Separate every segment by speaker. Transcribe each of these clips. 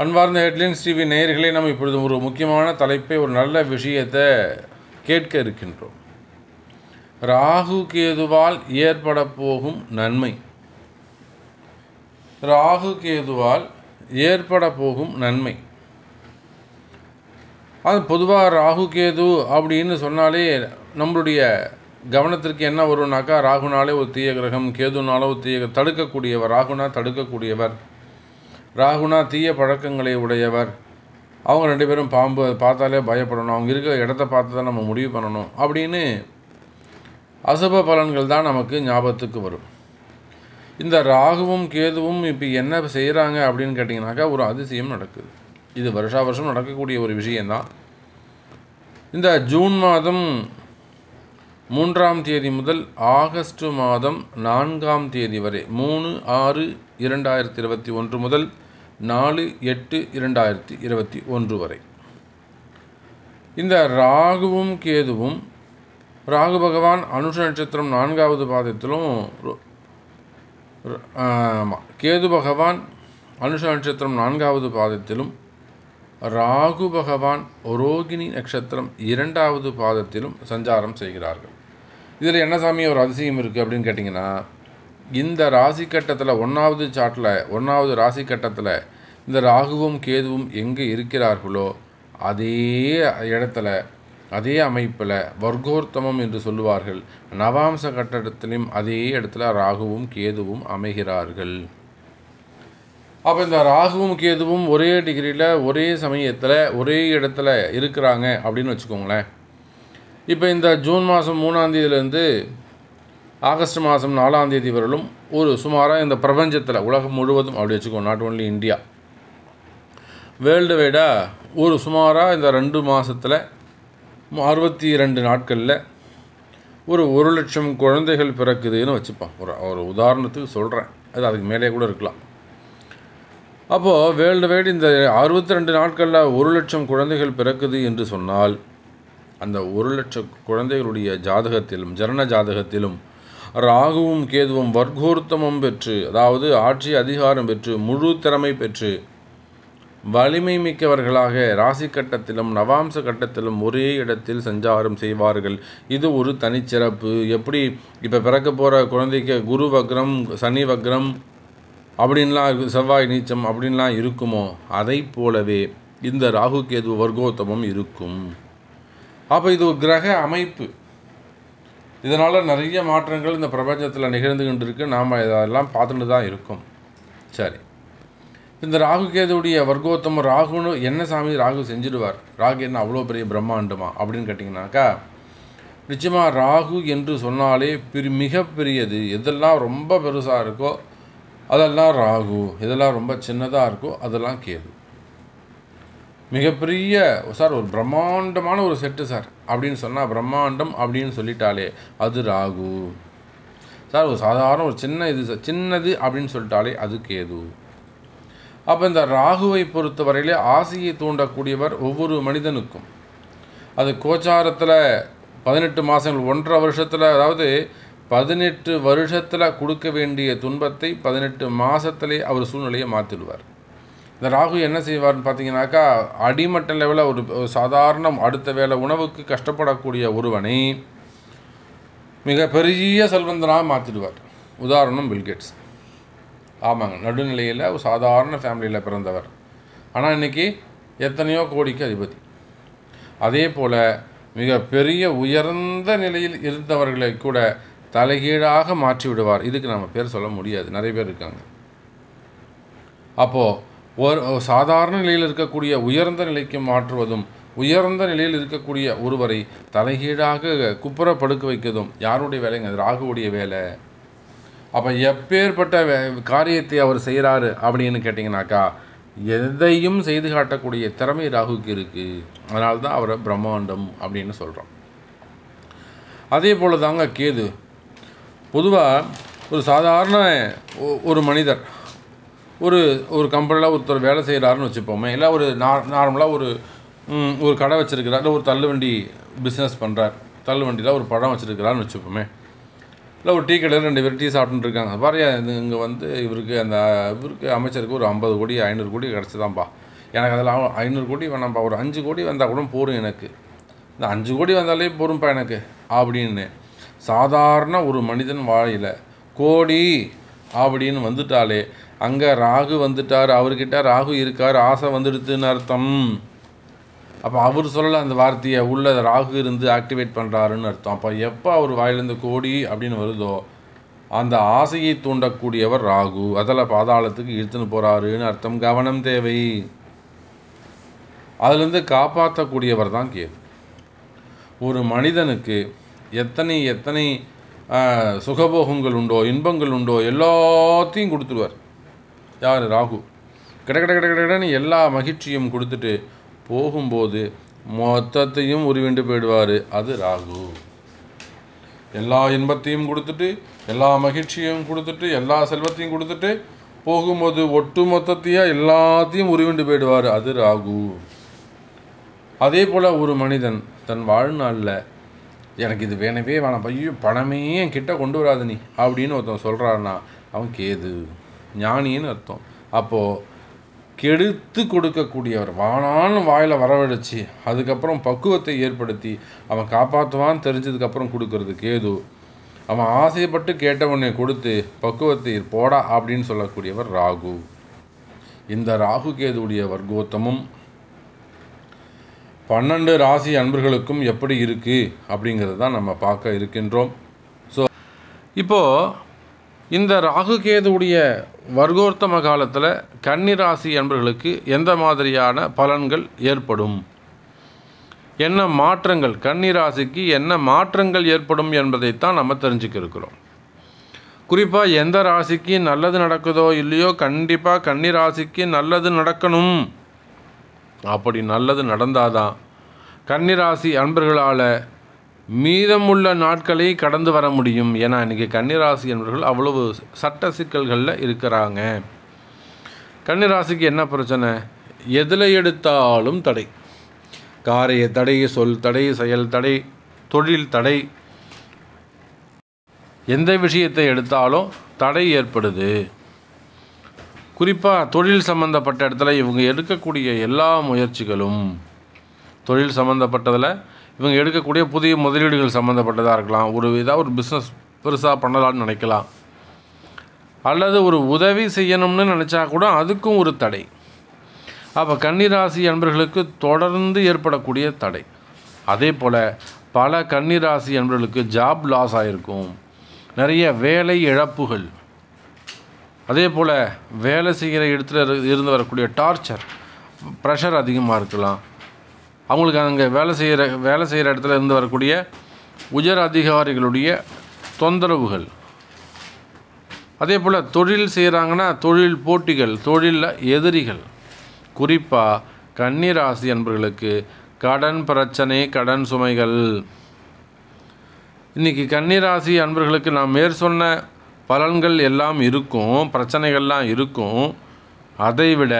Speaker 1: அன்பார்ந்த headlines TV நேயர்களே நம்ம இப்பொழுது ஒரு முக்கியமான தலைப்பை ஒரு நல்ல விஷயத்தை கேட்க இருக்கின்றோம் ராகு கேதுவால் ஏற்பட போகும் நன்மை ராகு கேதுவால் ஏற்பட போகும் நன்மை அது பொதுவாக ராகு கேது அப்படின்னு சொன்னாலே நம்மளுடைய கவனத்திற்கு என்ன வரும்னாக்கா ராகுனாலே ஒரு தீய கிரகம் கேதுனாலே ஒரு தீய தடுக்கக்கூடியவர் ராகுனா தடுக்கக்கூடியவர் ராகுனா தீய பழக்கங்களை உடையவர் அவங்க ரெண்டு பேரும் பாம்பு பார்த்தாலே பயப்படணும் அவங்க இருக்கிற இடத்த பார்த்து தான் நம்ம முடிவு பண்ணணும் அப்படின்னு அசுப பலன்கள் தான் நமக்கு ஞாபகத்துக்கு வரும் இந்த ராகுவும் கேதுவும் இப்போ என்ன செய்கிறாங்க அப்படின்னு கேட்டிங்கனாக்கா ஒரு அதிசயம் நடக்குது இது வருஷா வருஷம் நடக்கக்கூடிய ஒரு விஷயந்தான் இந்த ஜூன் மாதம் மூன்றாம் தேதி முதல் ஆகஸ்ட் மாதம் நான்காம் தேதி வரை மூணு ஆறு இரண்டாயிரத்தி இருபத்தி ஒன்று முதல் நாலு எட்டு இரண்டாயிரத்தி இருபத்தி ஒன்று வரை இந்த ராகுவும் கேதுவும் ராகு பகவான் அனுஷ நட்சத்திரம் நான்காவது பாதத்திலும் கேது பகவான் அனுஷ நட்சத்திரம் நான்காவது பாதத்திலும் ராகு பகவான் ரோகிணி நட்சத்திரம் இரண்டாவது பாதத்திலும் சஞ்சாரம் செய்கிறார்கள் இதில் என்ன சாமி ஒரு அதிசயம் இருக்குது அப்படின்னு கேட்டிங்கன்னா இந்த ராசி கட்டத்தில் ஒன்றாவது சாட்டில் ஒன்றாவது ராசி கட்டத்தில் இந்த ராகுவும் கேதுவும் எங்கே இருக்கிறார்களோ அதே இடத்துல அதே அமைப்பில் வர்க்கோர்த்தமம் என்று சொல்லுவார்கள் நவாம்ச கட்டடத்திலையும் அதே இடத்துல ராகுவும் கேதுவும் அமைகிறார்கள் அப்போ இந்த ராகுவும் கேதுவும் ஒரே டிகிரியில் ஒரே சமயத்தில் ஒரே இடத்துல இருக்கிறாங்க அப்படின்னு வச்சுக்கோங்களேன் இப்போ இந்த ஜூன் மாதம் மூணாந்தேதியிலேருந்து ஆகஸ்ட் மாதம் நாலாம் தேதி வரலும் ஒரு சுமாராக இந்த பிரபஞ்சத்தில் உலகம் முழுவதும் அப்படி வச்சுக்கோங்க நாட் ஓன்லி இந்தியா வேர்ல்டு வைடாக ஒரு சுமாராக இந்த ரெண்டு மாதத்தில் அறுபத்தி ரெண்டு நாட்களில் ஒரு ஒரு லட்சம் குழந்தைகள் பிறக்குதுன்னு வச்சுப்பான் ஒரு ஒரு உதாரணத்துக்கு சொல்கிறேன் அது அதுக்கு மேலே கூட இருக்கலாம் அப்போது வேர்ல்டு வைடு இந்த அறுபத்தி ரெண்டு நாட்களில் ஒரு லட்சம் குழந்தைகள் பிறக்குது என்று சொன்னால் அந்த ஒரு லட்சம் குழந்தைகளுடைய ஜாதகத்திலும் ஜனன ஜாதகத்திலும் ராகுவும் கேதுவும் வர்க்கோர்த்தமும் பெற்று அதாவது ஆட்சி அதிகாரம் பெற்று முழு திறமை பெற்று வலிமை மிக்கவர்களாக ராசி கட்டத்திலும் நவாம்ச கட்டத்திலும் ஒரே இடத்தில் சஞ்சாரம் செய்வார்கள் இது ஒரு தனிச்சிறப்பு எப்படி இப்போ பிறக்க போகிற குழந்தைக்கு குரு வக்ரம் சனி வக்ரம் அப்படின்லாம் இருக்கு செவ்வாய் நீச்சம் அப்படின்லாம் இருக்குமோ அதை போலவே இந்த ராகு கேது வர்க்கோத்தமம் இருக்கும் அப்போ இது ஒரு கிரக அமைப்பு இதனால் நிறைய மாற்றங்கள் இந்த பிரபஞ்சத்தில் நிகழ்ந்துகிட்டு இருக்குது நாம் இதெல்லாம் பார்த்துட்டு தான் இருக்கோம் சரி இந்த ராகு கேதுடைய வர்க்கோத்தம ராகுன்னு என்ன சாமி ராகு செஞ்சிடுவார் ராகு என்ன அவ்வளோ பெரிய பிரம்மாண்டமா அப்படின்னு கேட்டிங்கனாக்கா நிச்சயமாக ராகு என்று சொன்னாலே பெரு மிகப்பெரியது எதெல்லாம் ரொம்ப பெருசாக இருக்கோ அதெல்லாம் ராகு இதெல்லாம் ரொம்ப சின்னதாக இருக்கோ அதெல்லாம் கேது மிகப்பெரிய சார் ஒரு பிரம்மாண்டமான ஒரு செட்டு சார் அப்படின்னு சொன்னால் பிரம்மாண்டம் அப்படின்னு சொல்லிட்டாலே அது ராகு சார் ஒரு சாதாரண ஒரு சின்ன இது சின்னது அப்படின்னு சொல்லிட்டாலே அது கேது அப்போ இந்த ராகுவை பொறுத்தவரையிலே ஆசையை தூண்டக்கூடியவர் ஒவ்வொரு மனிதனுக்கும் அது கோச்சாரத்தில் பதினெட்டு மாதங்கள் ஒன்றரை வருஷத்தில் அதாவது பதினெட்டு வருஷத்தில் கொடுக்க வேண்டிய துன்பத்தை பதினெட்டு மாதத்திலே அவர் சூழ்நிலையை மாற்றிடுவார் இந்த ராகு என்ன செய்வார்னு பார்த்தீங்கன்னாக்கா அடிமட்ட லெவலில் ஒரு சாதாரண அடுத்த வேலை உணவுக்கு கஷ்டப்படக்கூடிய ஒருவனை மிக பெரிய செல்வந்தனாக மாற்றிடுவார் உதாரணம் பில்கேட்ஸ் ஆமாங்க நடுநிலையில் ஒரு சாதாரண ஃபேமிலியில் பிறந்தவர் ஆனால் இன்றைக்கி எத்தனையோ கோடிக்கு அதிபதி அதே போல் மிக பெரிய உயர்ந்த நிலையில் இருந்தவர்களை கூட தலைகீழாக மாற்றி விடுவார் இதுக்கு நம்ம பேர் சொல்ல முடியாது நிறைய பேர் இருக்காங்க அப்போது ஒரு சாதாரண நிலையில் இருக்கக்கூடிய உயர்ந்த நிலைக்கு மாற்றுவதும் உயர்ந்த நிலையில் இருக்கக்கூடிய ஒருவரை தலைகீழாக குப்புற படுக்க வைக்கதும் யாருடைய வேலைங்க ராகுவுடைய வேலை அப்போ எப்பேற்பட்ட காரியத்தை அவர் செய்கிறாரு அப்படின்னு கேட்டிங்கனாக்கா எதையும் செய்து காட்டக்கூடிய திறமை ராகுக்கு இருக்குது அதனால தான் அவரை பிரம்மாண்டம் அப்படின்னு சொல்கிறோம் அதே போல் தாங்க கேது பொதுவாக ஒரு சாதாரண ஒரு மனிதர் ஒரு ஒரு கம்பெனியில் ஒருத்தர் வேலை செய்கிறாருன்னு வச்சுப்போமே இல்லை ஒரு நார்மலாக ஒரு ஒரு கடை வச்சுருக்கிறார் இல்லை ஒரு தள்ளுவண்டி பிஸ்னஸ் பண்ணுறார் தள்ளுவண்டியில் ஒரு படம் வச்சுருக்கிறான்னு வச்சுப்போமே இல்லை ஒரு டீ கடையில் ரெண்டு பேர் டீ சாப்பிட்டுருக்காங்க இருக்காங்க இது இங்கே வந்து இவருக்கு அந்த இவருக்கு அமைச்சருக்கு ஒரு ஐம்பது கோடி ஐநூறு கோடி கிடச்சிதான்ப்பா எனக்கு அதில் ஐநூறு கோடி வேணாம்ப்பா ஒரு அஞ்சு கோடி வந்தால் கூட போகும் எனக்கு இந்த அஞ்சு கோடி வந்தாலே போரும்ப்பா எனக்கு அப்படின்னு சாதாரண ஒரு மனிதன் வாழையில் கோடி அப்படின்னு வந்துட்டாலே அங்கே ராகு வந்துட்டார் அவர்கிட்ட ராகு இருக்கார் ஆசை வந்துடுதுன்னு அர்த்தம் அப்போ அவர் சொல்லலை அந்த வார்த்தையை உள்ள ராகு இருந்து ஆக்டிவேட் பண்ணுறாருன்னு அர்த்தம் அப்போ எப்போ அவர் வாயிலிருந்து கோடி அப்படின்னு வருதோ அந்த ஆசையை தூண்டக்கூடியவர் ராகு அதில் பாதாளத்துக்கு இழுத்துன்னு போகிறாருன்னு அர்த்தம் கவனம் தேவை அதுலேருந்து காப்பாற்றக்கூடியவர் தான் கேது ஒரு மனிதனுக்கு எத்தனை எத்தனை சுகபோகங்கள் உண்டோ இன்பங்கள் உண்டோ எல்லாத்தையும் கொடுத்துருவார் யார் ராகு கிட கிட கிட கிடன்னு எல்லா மகிழ்ச்சியும் கொடுத்துட்டு போகும்போது மொத்தத்தையும் உருவிண்டு போயிடுவார் அது ராகு எல்லா இன்பத்தையும் கொடுத்துட்டு எல்லா மகிழ்ச்சியும் கொடுத்துட்டு எல்லா செல்வத்தையும் கொடுத்துட்டு போகும்போது ஒட்டு மொத்தத்தையாக எல்லாத்தையும் உருவிண்டு போயிடுவார் அது ராகு அதே போல் ஒரு மனிதன் தன் வாழ்நாளில் எனக்கு இது வேணவே வேணாம் ஐயோ பணமே என் கிட்டே கொண்டு வராது நீ அப்படின்னு ஒருத்தன் சொல்கிறான்னா அவன் கேது ஞானின்னு அர்த்தம் அப்போது கெடுத்து கொடுக்கக்கூடியவர் வானான வாயில் வரவழைச்சி அதுக்கப்புறம் பக்குவத்தை ஏற்படுத்தி அவன் காப்பாற்றுவான்னு தெரிஞ்சதுக்கப்புறம் கொடுக்கறது கேது அவன் ஆசைப்பட்டு கேட்டவனை கொடுத்து பக்குவத்தை போடா அப்படின்னு சொல்லக்கூடியவர் ராகு இந்த ராகு கேதுடைய வர்க்கோத்தமும் பன்னெண்டு ராசி அன்பர்களுக்கும் எப்படி இருக்குது அப்படிங்கிறது தான் நம்ம பார்க்க இருக்கின்றோம் ஸோ இப்போது இந்த ராகுகேதுடைய வர்க்கோர்த்தம காலத்தில் கன்னிராசி என்பர்களுக்கு எந்த மாதிரியான பலன்கள் ஏற்படும் என்ன மாற்றங்கள் கன்னிராசிக்கு என்ன மாற்றங்கள் ஏற்படும் என்பதைத்தான் நம்ம தெரிஞ்சுக்க இருக்கிறோம் குறிப்பாக எந்த ராசிக்கு நல்லது நடக்குதோ இல்லையோ கண்டிப்பாக கன்னிராசிக்கு நல்லது நடக்கணும் அப்படி நல்லது நடந்தாதான் கன்னிராசி அன்பர்களால் மீதமுள்ள நாட்களை கடந்து வர முடியும் ஏன்னா இன்றைக்கி கன்னிராசி என்பவர்கள் அவ்வளவு சட்ட சிக்கல்களில் இருக்கிறாங்க கன்னிராசிக்கு என்ன பிரச்சனை எதில் எடுத்தாலும் தடை காரைய தடை சொல் தடை செயல் தடை தொழில் தடை எந்த விஷயத்தை எடுத்தாலும் தடை ஏற்படுது குறிப்பாக தொழில் சம்மந்தப்பட்ட இடத்துல இவங்க எடுக்கக்கூடிய எல்லா முயற்சிகளும் தொழில் சம்மந்தப்பட்டதில் இவங்க எடுக்கக்கூடிய புதிய முதலீடுகள் சம்மந்தப்பட்டதாக இருக்கலாம் ஒரு இதாக ஒரு பிஸ்னஸ் பெருசாக பண்ணலாம்னு நினைக்கலாம் அல்லது ஒரு உதவி செய்யணும்னு நினச்சா கூட அதுக்கும் ஒரு தடை அப்போ கன்னிராசி அன்பர்களுக்கு தொடர்ந்து ஏற்படக்கூடிய தடை அதே போல் பல கன்னிராசி அன்பர்களுக்கு ஜாப் லாஸ் ஆகிருக்கும் நிறைய வேலை இழப்புகள் அதே போல் வேலை செய்கிற இடத்துல இருந்து வரக்கூடிய டார்ச்சர் ப்ரெஷர் அதிகமாக இருக்கலாம் அவங்களுக்கு அங்கே வேலை செய்கிற வேலை செய்கிற இடத்துல இருந்து வரக்கூடிய உயர் அதிகாரிகளுடைய தொந்தரவுகள் அதே போல் தொழில் செய்கிறாங்கன்னா தொழில் போட்டிகள் தொழிலில் எதிரிகள் குறிப்பாக கன்னிராசி அன்பர்களுக்கு கடன் பிரச்சனை கடன் சுமைகள் இன்றைக்கி கன்னிராசி அன்பர்களுக்கு நான் மேற் சொன்ன பலன்கள் எல்லாம் இருக்கும் பிரச்சனைகள்லாம் இருக்கும் அதைவிட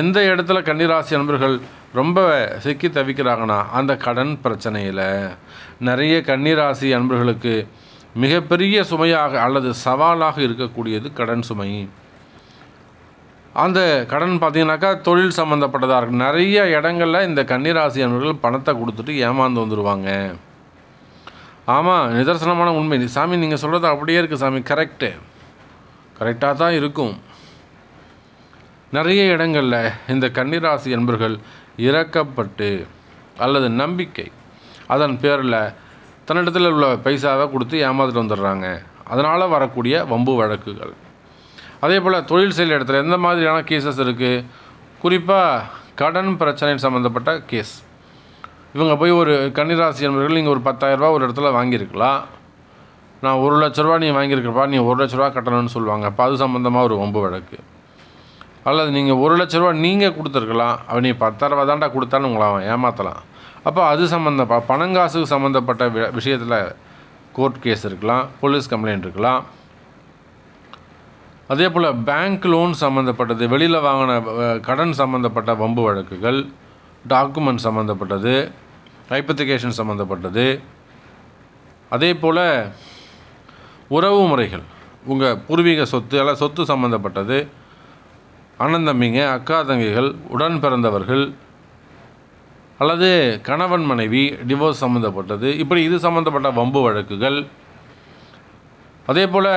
Speaker 1: எந்த இடத்துல கன்னிராசி அன்பர்கள் ரொம்ப சிக்கி தவிக்கிறாங்கன்னா அந்த கடன் பிரச்சனையில் நிறைய கன்னிராசி அன்பர்களுக்கு மிகப்பெரிய சுமையாக அல்லது சவாலாக இருக்கக்கூடியது கடன் சுமை அந்த கடன் பார்த்தீங்கன்னாக்கா தொழில் சம்மந்தப்பட்டதாக இருக்கும் நிறைய இடங்களில் இந்த கன்னிராசி அன்பர்கள் பணத்தை கொடுத்துட்டு ஏமாந்து வந்துடுவாங்க ஆமாம் நிதர்சனமான உண்மை சாமி நீங்கள் சொல்கிறது அப்படியே இருக்குது சாமி கரெக்டு கரெக்டாக தான் இருக்கும் நிறைய இடங்களில் இந்த கன்னிராசி அன்பர்கள் இறக்கப்பட்டு அல்லது நம்பிக்கை அதன் பேரில் தன்னிடத்தில் உள்ள பைசாவை கொடுத்து ஏமாந்துட்டு வந்துடுறாங்க அதனால் வரக்கூடிய வம்பு வழக்குகள் அதே போல் தொழில் செயல் இடத்துல எந்த மாதிரியான கேசஸ் இருக்குது குறிப்பாக கடன் பிரச்சனை சம்மந்தப்பட்ட கேஸ் இவங்க போய் ஒரு கன்னிராசி என்பவர்கள் நீங்கள் ஒரு பத்தாயிரரூபா ஒரு இடத்துல வாங்கியிருக்கலாம் நான் ஒரு லட்ச ரூபா நீ வாங்கியிருக்கிறப்பா நீ ஒரு லட்ச ரூபா கட்டணும்னு சொல்லுவாங்க அப்போ அது சம்மந்தமாக ஒரு வம்பு வழக்கு அல்லது நீங்கள் ஒரு லட்ச ரூபா நீங்கள் கொடுத்துருக்கலாம் அவன் நீ பத்தாயிரரூபா தாண்டா கொடுத்தாலும் உங்களை அவன் ஏமாற்றலாம் அப்போ அது சம்மந்த பணங்காசுக்கு சம்மந்தப்பட்ட விஷயத்தில் கோர்ட் கேஸ் இருக்கலாம் போலீஸ் கம்ப்ளைண்ட் இருக்கலாம் அதே போல் பேங்க் லோன் சம்மந்தப்பட்டது வெளியில் வாங்கின கடன் சம்மந்தப்பட்ட வம்பு வழக்குகள் டாக்குமெண்ட் சம்மந்தப்பட்டது ஐப்பத்திகேஷன் சம்மந்தப்பட்டது அதே போல் உறவு முறைகள் உங்கள் பூர்வீக சொத்து எல்லாம் சொத்து சம்மந்தப்பட்டது அண்ணந்தம்பிங்க அக்கா தங்கைகள் உடன் பிறந்தவர்கள் அல்லது கணவன் மனைவி டிவோர்ஸ் சம்மந்தப்பட்டது இப்படி இது சம்மந்தப்பட்ட வம்பு வழக்குகள் அதே போல்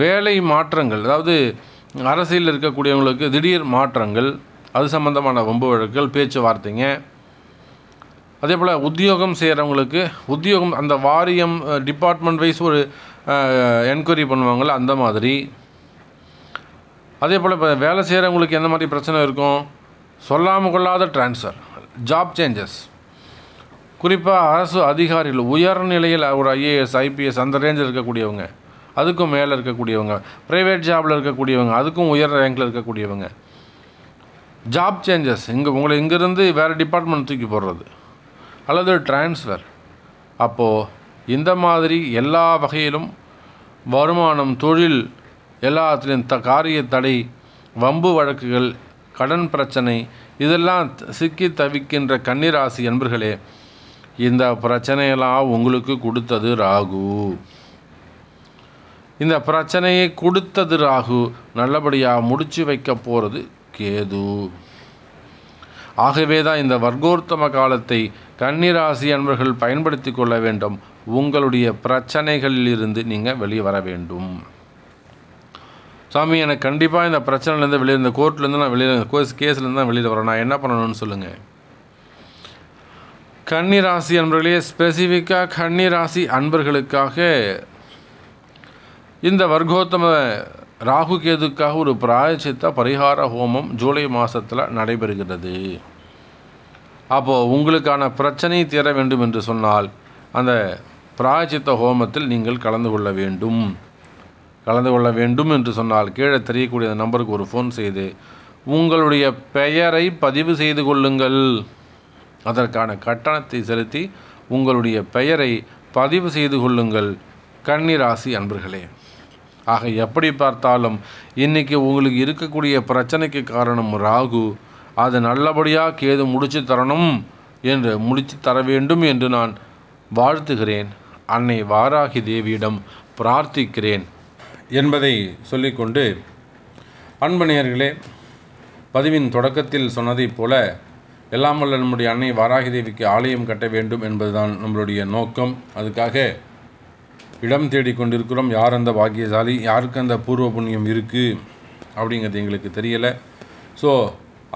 Speaker 1: வேலை மாற்றங்கள் அதாவது அரசியலில் இருக்கக்கூடியவங்களுக்கு திடீர் மாற்றங்கள் அது சம்மந்தமான வம்பு வழக்குகள் பேச்சுவார்த்தைங்க அதே போல் உத்தியோகம் செய்கிறவங்களுக்கு உத்தியோகம் அந்த வாரியம் டிபார்ட்மெண்ட் வைஸ் ஒரு என்கொயரி பண்ணுவாங்கள்ல அந்த மாதிரி அதே போல் இப்போ வேலை செய்கிறவங்களுக்கு எந்த மாதிரி பிரச்சனை இருக்கும் சொல்லாமல் கொள்ளாத ட்ரான்ஸ்ஃபர் ஜாப் சேஞ்சஸ் குறிப்பாக அரசு அதிகாரிகள் உயர்நிலையில் ஒரு ஐஏஎஸ் ஐபிஎஸ் அந்த ரேஞ்சில் இருக்கக்கூடியவங்க அதுக்கும் மேலே இருக்கக்கூடியவங்க ப்ரைவேட் ஜாபில் இருக்கக்கூடியவங்க அதுக்கும் உயர் ரேங்கில் இருக்கக்கூடியவங்க ஜாப் சேஞ்சஸ் இங்கே உங்களை இங்கேருந்து வேறு டிபார்ட்மெண்ட் தூக்கி போடுறது அல்லது ட்ரான்ஸ்ஃபர் அப்போது இந்த மாதிரி எல்லா வகையிலும் வருமானம் தொழில் எல்லாத்துலேயும் த காரிய தடை வம்பு வழக்குகள் கடன் பிரச்சனை இதெல்லாம் சிக்கி தவிக்கின்ற கன்னிராசி என்பர்களே இந்த பிரச்சனையெல்லாம் உங்களுக்கு கொடுத்தது ராகு இந்த பிரச்சனையை கொடுத்தது ராகு நல்லபடியாக முடிச்சு வைக்க போகிறது கேது ஆகவே தான் இந்த வர்க்கோர்த்தம காலத்தை கன்னிராசி அன்பர்கள் பயன்படுத்தி கொள்ள வேண்டும் உங்களுடைய பிரச்சனைகளிலிருந்து நீங்கள் வெளியே வர வேண்டும் சாமி எனக்கு கண்டிப்பாக இந்த பிரச்சனையிலேருந்து வெளியே இந்த கோர்ட்லேருந்து நான் வெளியே கோர்ஸ் கேஸ்லேருந்து தான் வெளியில் வரேன் நான் என்ன பண்ணணும்னு சொல்லுங்கள் கன்னி ராசி அன்பர்களே ஸ்பெசிஃபிக்காக கன்னி ராசி அன்பர்களுக்காக இந்த வர்க்கோத்தம ராகு கேதுக்காக ஒரு பிராயச்சித்த பரிகார ஹோமம் ஜூலை மாதத்தில் நடைபெறுகிறது அப்போது உங்களுக்கான பிரச்சனை தீர வேண்டும் என்று சொன்னால் அந்த பிராயச்சித்த ஹோமத்தில் நீங்கள் கலந்து கொள்ள வேண்டும் கலந்து கொள்ள வேண்டும் என்று சொன்னால் கீழே தெரியக்கூடிய நம்பருக்கு ஒரு ஃபோன் செய்து உங்களுடைய பெயரை பதிவு செய்து கொள்ளுங்கள் அதற்கான கட்டணத்தை செலுத்தி உங்களுடைய பெயரை பதிவு செய்து கொள்ளுங்கள் கன்னிராசி அன்பர்களே ஆக எப்படி பார்த்தாலும் இன்றைக்கி உங்களுக்கு இருக்கக்கூடிய பிரச்சனைக்கு காரணம் ராகு அது நல்லபடியாக கேது முடிச்சு தரணும் என்று முடித்து தர வேண்டும் என்று நான் வாழ்த்துகிறேன் அன்னை வாராகி தேவியிடம் பிரார்த்திக்கிறேன் என்பதை சொல்லிக்கொண்டு அன்பு பதிவின் தொடக்கத்தில் சொன்னதைப் போல எல்லாம் வல்ல நம்முடைய அன்னை வாராகி தேவிக்கு ஆலயம் கட்ட வேண்டும் என்பதுதான் நம்மளுடைய நோக்கம் அதுக்காக இடம் தேடி கொண்டிருக்கிறோம் யார் அந்த பாக்கியசாலி யாருக்கு அந்த பூர்வ புண்ணியம் இருக்குது அப்படிங்கிறது எங்களுக்கு தெரியலை ஸோ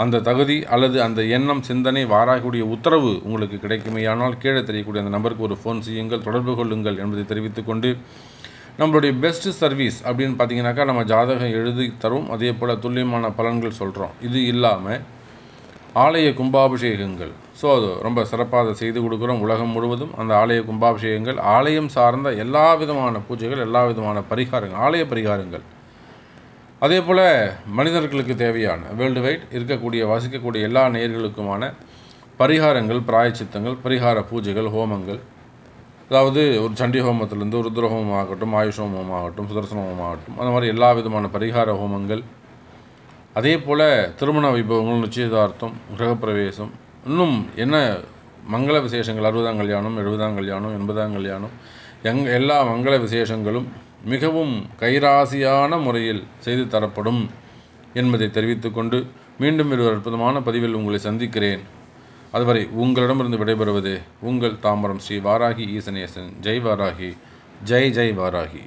Speaker 1: அந்த தகுதி அல்லது அந்த எண்ணம் சிந்தனை வாராகக்கூடிய உத்தரவு உங்களுக்கு கிடைக்குமேயானால் கீழே தெரியக்கூடிய அந்த நம்பருக்கு ஒரு ஃபோன் செய்யுங்கள் தொடர்பு கொள்ளுங்கள் என்பதை தெரிவித்துக்கொண்டு நம்மளுடைய பெஸ்ட்டு சர்வீஸ் அப்படின்னு பார்த்தீங்கன்னாக்கா நம்ம ஜாதகம் எழுதி தரும் அதே போல் துல்லியமான பலன்கள் சொல்கிறோம் இது இல்லாமல் ஆலய கும்பாபிஷேகங்கள் ஸோ அது ரொம்ப சிறப்பாக அதை செய்து கொடுக்குறோம் உலகம் முழுவதும் அந்த ஆலய கும்பாபிஷேகங்கள் ஆலயம் சார்ந்த எல்லா விதமான பூஜைகள் எல்லா விதமான பரிகாரங்கள் ஆலய பரிகாரங்கள் அதே போல் மனிதர்களுக்கு தேவையான வேர்ல்டு வைட் இருக்கக்கூடிய வசிக்கக்கூடிய எல்லா நேர்களுக்குமான பரிகாரங்கள் பிராயச்சித்தங்கள் பரிகார பூஜைகள் ஹோமங்கள் அதாவது ஒரு சண்டி ஹோமத்திலேருந்து ருத்ர ஹோமம் ஆகட்டும் ஆயுஷ் ஹோமம் ஆகட்டும் சுதர்சன ஹோமம் ஆகட்டும் அந்த மாதிரி எல்லா விதமான பரிகார ஹோமங்கள் அதே போல் திருமண வைபவங்கள் நிச்சயதார்த்தம் கிரகப்பிரவேசம் இன்னும் என்ன மங்கள விசேஷங்கள் அறுபதாம் கல்யாணம் எழுபதாம் கல்யாணம் எண்பதாம் கல்யாணம் எங் எல்லா மங்கள விசேஷங்களும் மிகவும் கைராசியான முறையில் செய்து தரப்படும் என்பதை தெரிவித்துக்கொண்டு மீண்டும் ஒரு அற்புதமான பதிவில் உங்களை சந்திக்கிறேன் அதுவரை உங்களிடமிருந்து விடைபெறுவது உங்கள் தாம்பரம் ஸ்ரீ வாராகி ஈசனேசன் ஜெய் வாராகி ஜெய் ஜெய் வாராகி